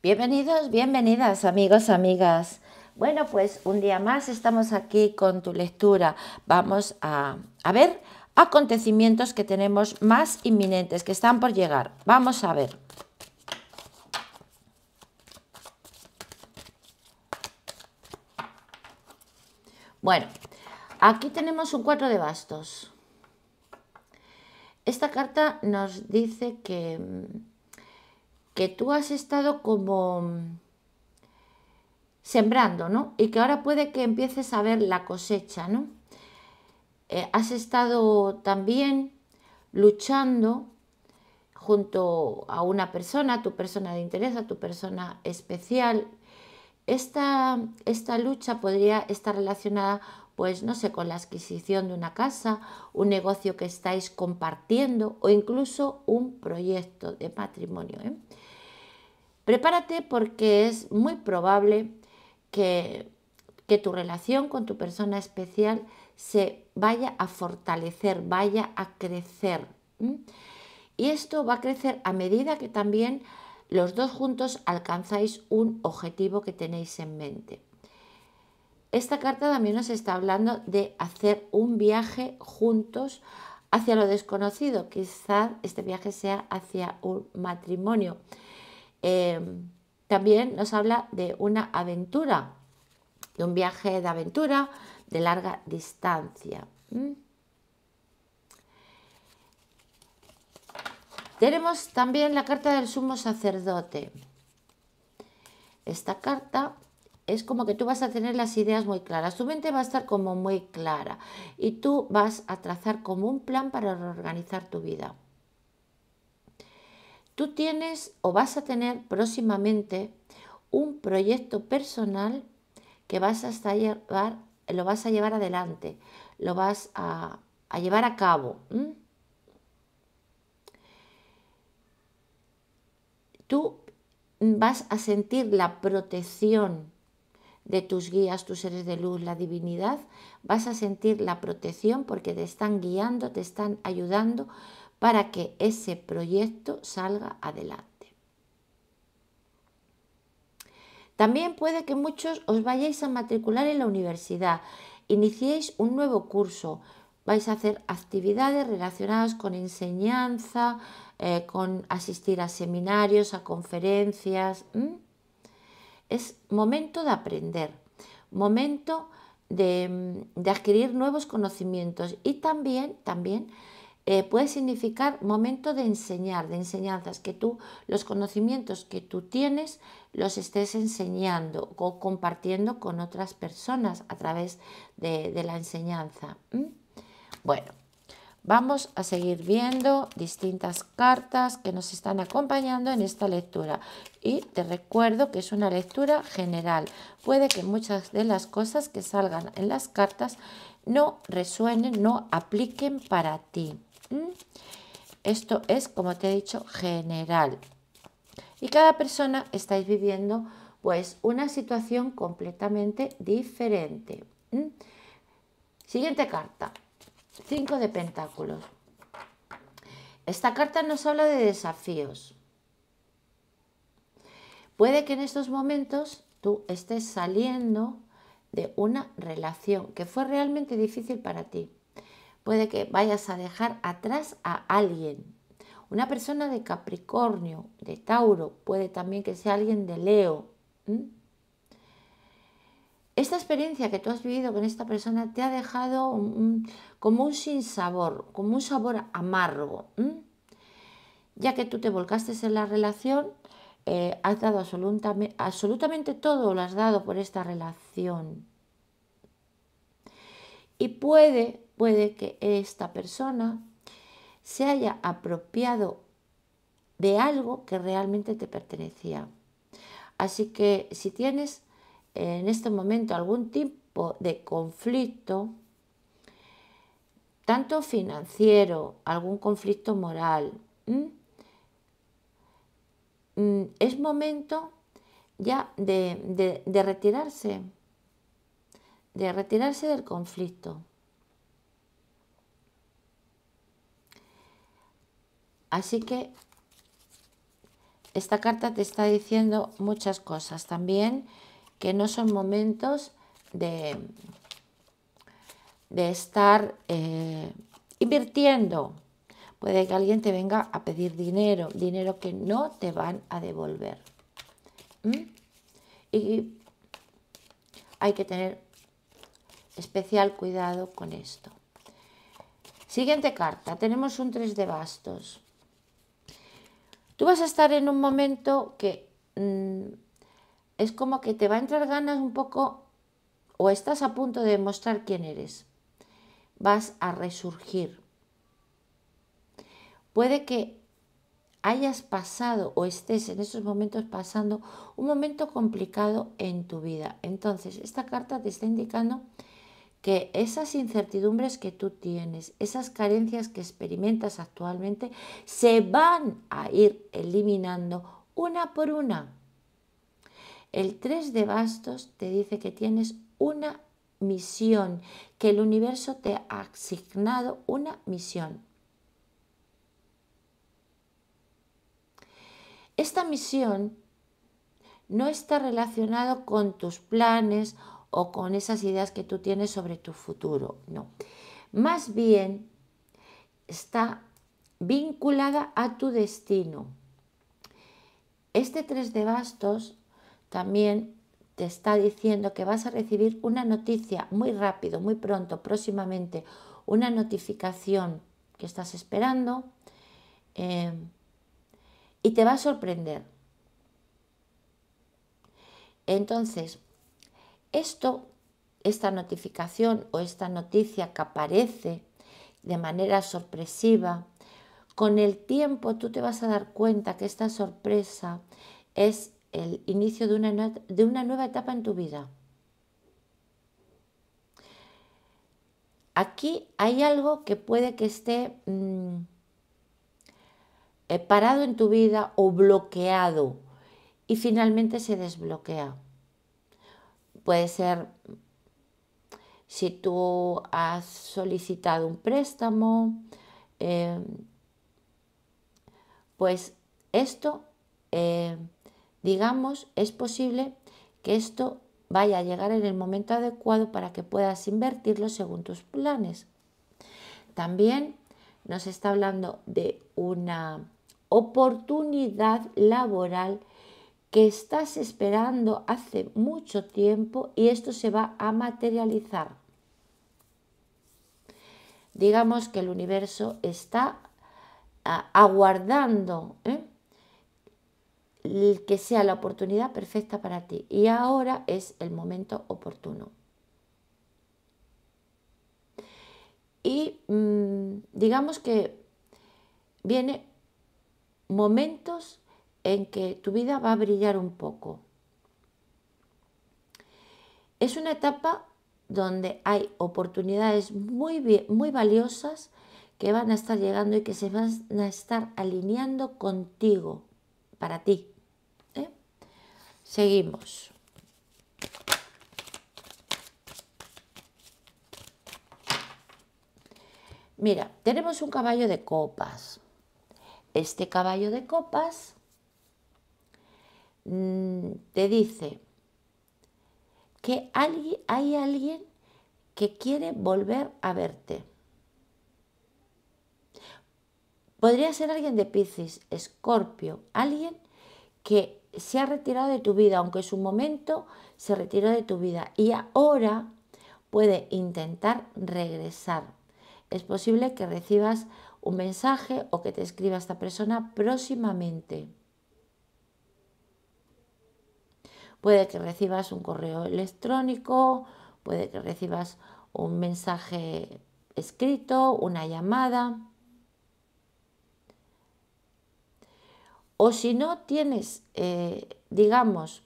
Bienvenidos, bienvenidas amigos, amigas. Bueno, pues un día más estamos aquí con tu lectura. Vamos a, ver acontecimientos que tenemos más inminentes, que están por llegar. Vamos a ver. Bueno, aquí tenemos un 4 de bastos. Esta carta nos dice que que tú has estado como mm, sembrando, ¿no? Y que ahora puede que empieces a ver la cosecha, ¿no? Eh, has estado también luchando junto a una persona, tu persona de interés, a tu persona especial. Esta, esta lucha podría estar relacionada, pues, no sé, con la adquisición de una casa, un negocio que estáis compartiendo o incluso un proyecto de matrimonio. ¿eh? Prepárate porque es muy probable que, tu relación con tu persona especial se vaya a fortalecer, vaya a crecer. Y esto va a crecer a medida que también los dos juntos alcanzáis un objetivo que tenéis en mente. Esta carta también nos está hablando de hacer un viaje juntos hacia lo desconocido. Quizá este viaje sea hacia un matrimonio. Em, también nos habla de una aventura, de un viaje de aventura de larga distancia. ¿Mm? Tenemos también la carta del sumo sacerdote. Esta carta es como que tú vas a tener las ideas muy claras, tu mente va a estar como muy clara y tú vas a trazar como un plan para reorganizar tu vida. Tú tienes o vas a tener próximamente un proyecto personal que vas a llevar, lo vas a llevar adelante, lo vas a, llevar a cabo. Tú vas a sentir la protección de tus guías, tus seres de luz, la divinidad, vas a sentir la protección porque te están guiando, te están ayudando para que ese proyecto salga adelante. También puede que muchos os vayáis a matricular en la universidad, iniciéis un nuevo curso, vais a hacer actividades relacionadas con enseñanza, eh, con asistir a seminarios, a conferencias. Es momento de aprender, momento de, mm, de adquirir nuevos conocimientos y también, también eh, puede significar momento de enseñar, de enseñanzas, que tú los conocimientos que tú tienes los estés enseñando o compartiendo con otras personas a través de, la enseñanza. Bueno, vamos a seguir viendo distintas cartas que nos están acompañando en esta lectura. Y te recuerdo que es una lectura general. Puede que muchas de las cosas que salgan en las cartas no resuenen, no apliquen para ti. Mm. Esto es, como te he dicho, general. Y cada persona estáis viviendo pues una situación completamente diferente. Mm. Siguiente carta, 5 de pentáculos. Esta carta nos habla de desafíos. Puede que en estos momentos tú estés saliendo de una relación que fue realmente difícil para ti. Puede que vayas a dejar atrás a alguien. Una persona de Capricornio, de Tauro, puede también que sea alguien de Leo. Esta experiencia que tú has vivido con esta persona te ha dejado un, como un sinsabor, como un sabor amargo. Ya que tú te volcaste en la relación, eh, has dado absolutamente todo, lo has dado por esta relación. Y puede puede que esta persona se haya apropiado de algo que realmente te pertenecía. Así que si tienes en este momento algún tipo de conflicto, tanto financiero, algún conflicto moral, mm, es momento ya de retirarse, de retirarse del conflicto. Así que esta carta te está diciendo muchas cosas también, que no son momentos de, estar eh, invirtiendo. Puede que alguien te venga a pedir dinero, dinero que no te van a devolver. Y hay que tener especial cuidado con esto. Siguiente carta, tenemos un 3 de bastos. Tú vas a estar en un momento que mm, es como que te va a entrar ganas un poco o estás a punto de demostrar quién eres. Vas a resurgir. Puede que hayas pasado o estés en esos momentos pasando un momento complicado en tu vida. Entonces, esta carta te está indicando que esas incertidumbres que tú tienes, esas carencias que experimentas actualmente, se van a ir eliminando una por una. El 3 de bastos te dice que tienes una misión, que el universo te ha asignado una misión. Esta misión no está relacionado con tus planes o con esas ideas que tú tienes sobre tu futuro, no. Más bien está vinculada a tu destino. Este 3 de bastos también te está diciendo que vas a recibir una noticia muy rápido, muy pronto, próximamente, una notificación que estás esperando eh, y te va a sorprender. Entonces, esto, esta notificación o esta noticia que aparece de manera sorpresiva, con el tiempo tú te vas a dar cuenta que esta sorpresa es el inicio de una, nueva etapa en tu vida. Aquí hay algo que puede que esté mm, eh, parado en tu vida o bloqueado y finalmente se desbloquea. Puede ser si tú has solicitado un préstamo, em, pues esto, eh, digamos, es posible que esto vaya a llegar en el momento adecuado para que puedas invertirlo según tus planes. También nos está hablando de una oportunidad laboral que estás esperando hace mucho tiempo y esto se va a materializar. Digamos que el universo está ah, aguardando ¿eh? que sea la oportunidad perfecta para ti y ahora es el momento oportuno. Y mm, digamos que viene momentos en que tu vida va a brillar un poco. Es una etapa donde hay oportunidades muy, muy valiosas que van a estar llegando y que se van a estar alineando contigo, para ti. ¿eh? Seguimos. Mira, tenemos un caballo de copas. Este caballo de copas Mm, te dice que hay alguien que quiere volver a verte. Podría ser alguien de Piscis, Escorpio, alguien que se ha retirado de tu vida, aunque en su momento se retiró de tu vida y ahora puede intentar regresar. Es posible que recibas un mensaje o que te escriba esta persona próximamente. Puede que recibas un correo electrónico, puede que recibas un mensaje escrito, una llamada. O si no tienes, eh, digamos,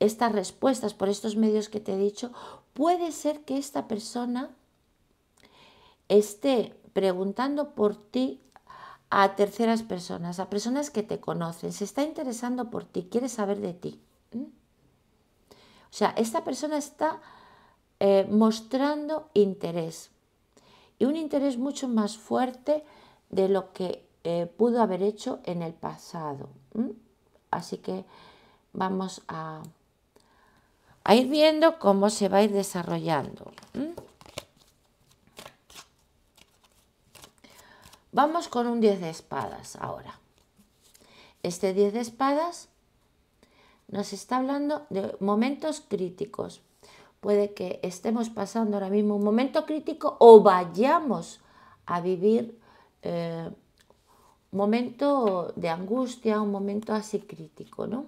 estas respuestas por estos medios que te he dicho, puede ser que esta persona esté preguntando por ti a terceras personas, a personas que te conocen, se está interesando por ti, quiere saber de ti. O sea, esta persona está eh, mostrando interés y un interés mucho más fuerte de lo que eh, pudo haber hecho en el pasado. Así que vamos a, ir viendo cómo se va a ir desarrollando. Vamos con un 10 de espadas ahora. Este 10 de espadas nos está hablando de momentos críticos. Puede que estemos pasando ahora mismo un momento crítico o vayamos a vivir eh, un momento de angustia, un momento así crítico, ¿no?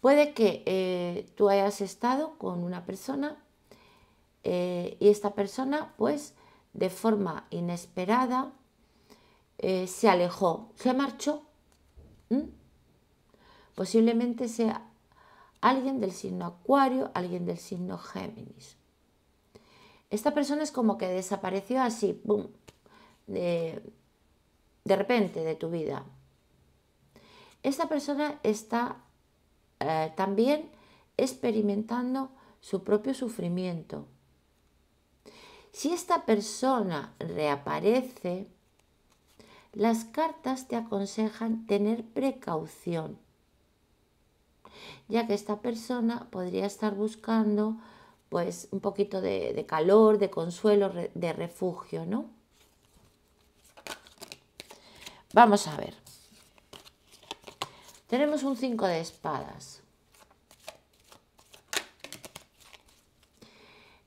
Puede que eh, tú hayas estado con una persona eh, y esta persona, pues, de forma inesperada, se alejó, se marchó. Posiblemente sea alguien del signo Acuario, alguien del signo Géminis. Esta persona es como que desapareció así, de, repente de tu vida. Esta persona está eh, también experimentando su propio sufrimiento. Si esta persona reaparece, las cartas te aconsejan tener precaución ya que esta persona podría estar buscando pues un poquito de, calor, de consuelo, de refugio, ¿no? Vamos a ver. Tenemos un 5 de espadas.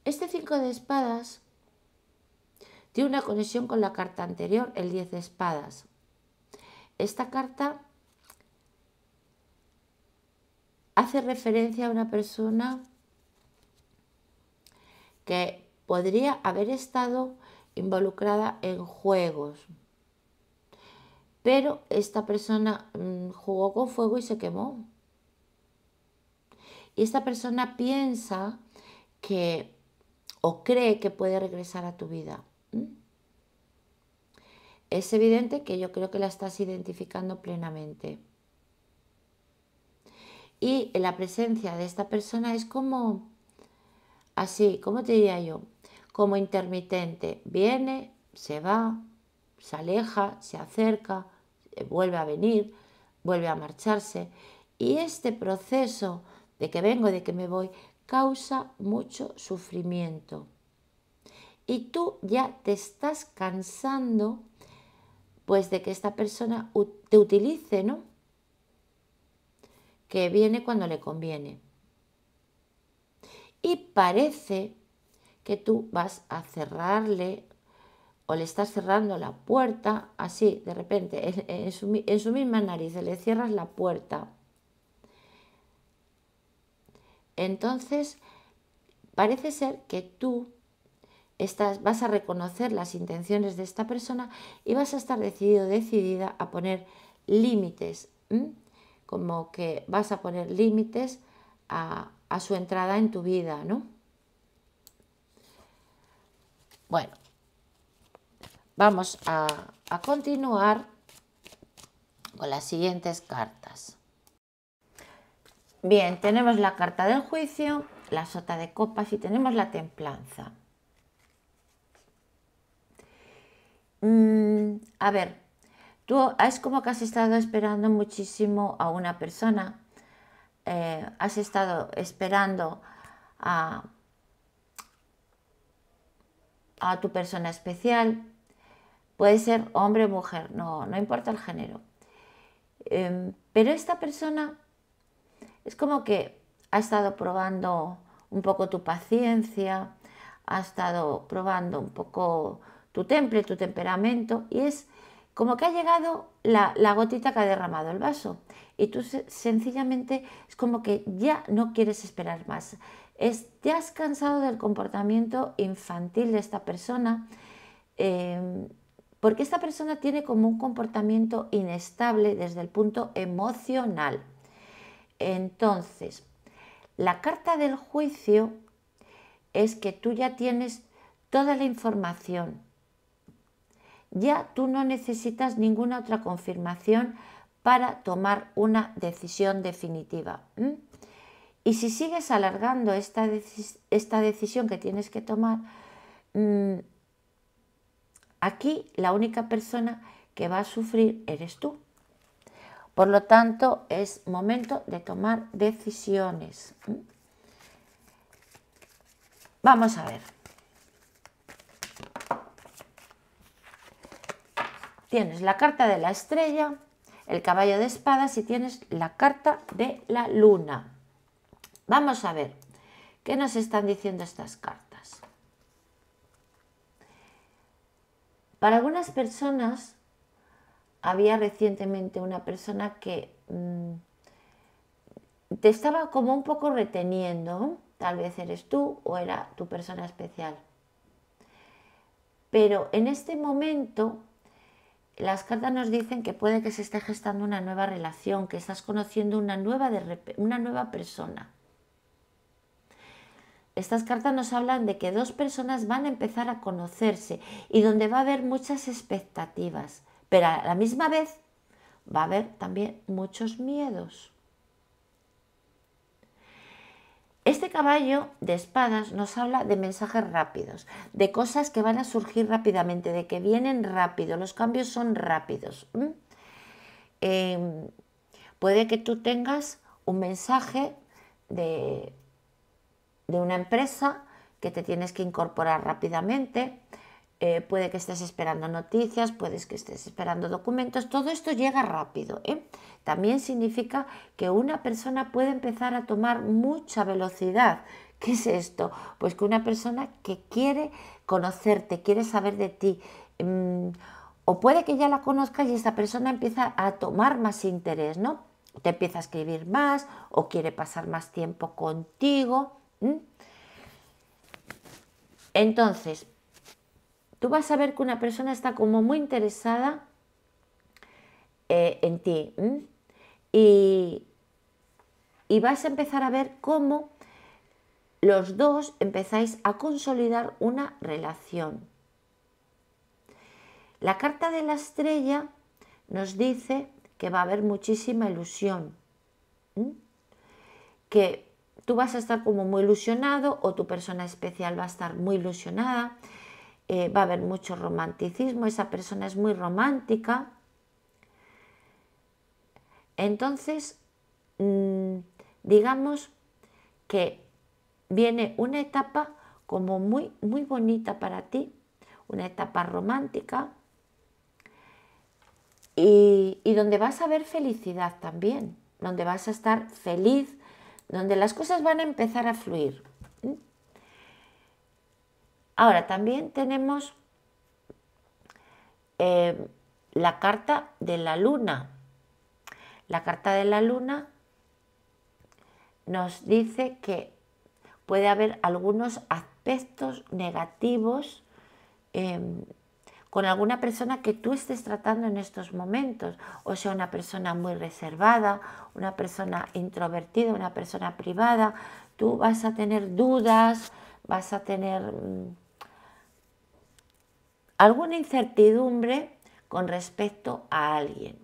Este 5 de espadas tiene una conexión con la carta anterior, el 10 de espadas. Esta carta hace referencia a una persona que podría haber estado involucrada en juegos, pero esta persona mm, jugó con fuego y se quemó. Y esta persona piensa que o cree que puede regresar a tu vida. Es evidente que yo creo que la estás identificando plenamente. Y la presencia de esta persona es como, así, ¿cómo te diría yo? Como intermitente. Viene, se va, se aleja, se acerca, eh, vuelve a venir, vuelve a marcharse. Y este proceso de que vengo, de que me voy, causa mucho sufrimiento. Y tú ya te estás cansando pues de que esta persona te utilice, ¿no? que viene cuando le conviene. Y parece que tú vas a cerrarle o le estás cerrando la puerta, así de repente, en, su, misma nariz le cierras la puerta. Entonces, parece ser que tú estás, vas a reconocer las intenciones de esta persona y vas a estar decidido, decidida a poner límites como que vas a poner límites a, su entrada en tu vida, ¿no? Bueno, vamos a, continuar con las siguientes cartas. Bien, tenemos la carta del juicio, la sota de copas y tenemos la templanza. Mm, a ver, Tú es como que has estado esperando muchísimo a una persona, eh, has estado esperando a, tu persona especial, puede ser hombre o mujer, no, importa el género. Em, pero esta persona es como que ha estado probando un poco tu paciencia, ha estado probando un poco tu temple, tu temperamento, y es como que ha llegado la, gotita que ha derramado el vaso y tú sencillamente es como que ya no quieres esperar más. te has cansado del comportamiento infantil de esta persona em, porque esta persona tiene como un comportamiento inestable desde el punto emocional. Entonces, la carta del juicio es que tú ya tienes toda la información, ya tú no necesitas ninguna otra confirmación para tomar una decisión definitiva. Y si sigues alargando esta, decisión que tienes que tomar, mm, aquí la única persona que va a sufrir eres tú. Por lo tanto, es momento de tomar decisiones. Vamos a ver. tienes la carta de la estrella, el caballo de espadas y tienes la carta de la luna. Vamos a ver qué nos están diciendo estas cartas. Para algunas personas, había recientemente una persona que mm, te estaba como un poco reteniendo, tal vez eres tú o era tu persona especial. Pero en este momento las cartas nos dicen que puede que se esté gestando una nueva relación, que estás conociendo una nueva, una nueva persona. Estas cartas nos hablan de que dos personas van a empezar a conocerse y donde va a haber muchas expectativas, pero a la misma vez va a haber también muchos miedos. Este caballo de espadas nos habla de mensajes rápidos, de cosas que van a surgir rápidamente, de que vienen rápido, los cambios son rápidos. Em, puede que tú tengas un mensaje de, de una empresa que te tienes que incorporar rápidamente, eh, puede que estés esperando noticias, puedes que estés esperando documentos, todo esto llega rápido. ¿eh? También significa que una persona puede empezar a tomar mucha velocidad. ¿Qué es esto? Pues que una persona que quiere conocerte, quiere saber de ti, mm, o puede que ya la conozcas y esta persona empieza a tomar más interés, ¿no? Te empieza a escribir más o quiere pasar más tiempo contigo. Entonces, tú vas a ver que una persona está como muy interesada eh, en ti. Y, y vas a empezar a ver cómo los dos empezáis a consolidar una relación. La carta de la estrella nos dice que va a haber muchísima ilusión, que tú vas a estar como muy ilusionado o tu persona especial va a estar muy ilusionada, eh, va a haber mucho romanticismo, esa persona es muy romántica. Entonces, mm, digamos que viene una etapa como muy, muy bonita para ti, una etapa romántica, y, y, donde vas a ver felicidad también, donde vas a estar feliz, donde las cosas van a empezar a fluir. Ahora, también tenemos eh, la carta de la luna. La carta de la luna nos dice que puede haber algunos aspectos negativos em, con alguna persona que tú estés tratando en estos momentos, o sea, una persona muy reservada, una persona introvertida, una persona privada, tú vas a tener dudas, vas a tener mm, alguna incertidumbre con respecto a alguien.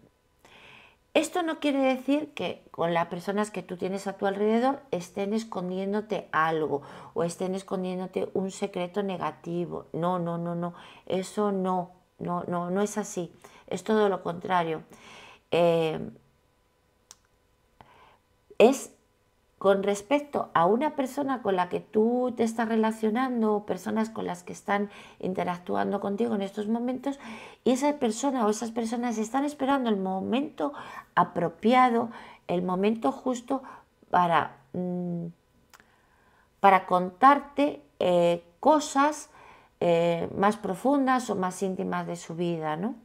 Esto no quiere decir que con las personas que tú tienes a tu alrededor estén escondiéndote algo o estén escondiéndote un secreto negativo. No, no, no, no. Eso no, no, no, no es así. Es todo lo contrario. Eh, es con respecto a una persona con la que tú te estás relacionando, personas con las que están interactuando contigo en estos momentos, y esa persona o esas personas están esperando el momento apropiado, el momento justo para, mm, para contarte eh, cosas eh, más profundas o más íntimas de su vida, ¿no?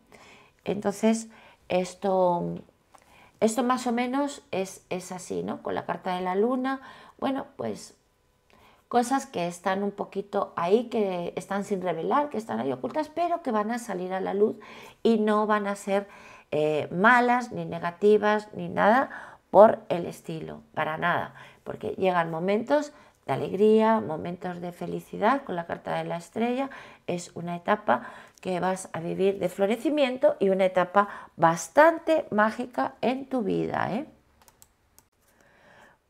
Entonces, esto esto más o menos es, es así, ¿no? Con la carta de la luna, bueno, pues cosas que están un poquito ahí, que están sin revelar, que están ahí ocultas, pero que van a salir a la luz y no van a ser eh, malas, ni negativas, ni nada por el estilo, para nada, porque llegan momentos de alegría, momentos de felicidad con la carta de la estrella. Es una etapa que vas a vivir de florecimiento y una etapa bastante mágica en tu vida. ¿eh?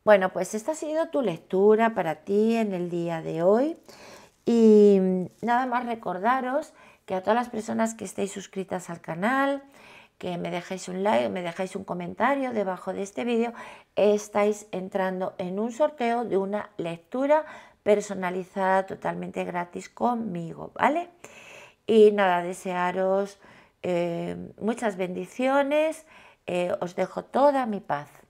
Bueno, pues esta ha sido tu lectura para ti en el día de hoy. Y nada más recordaros que a todas las personas que estéis suscritas al canal, que me dejéis un like, me dejáis un comentario debajo de este vídeo, estáis entrando en un sorteo de una lectura personalizada totalmente gratis conmigo, ¿vale? Y nada, desearos eh, muchas bendiciones, eh, os dejo toda mi paz.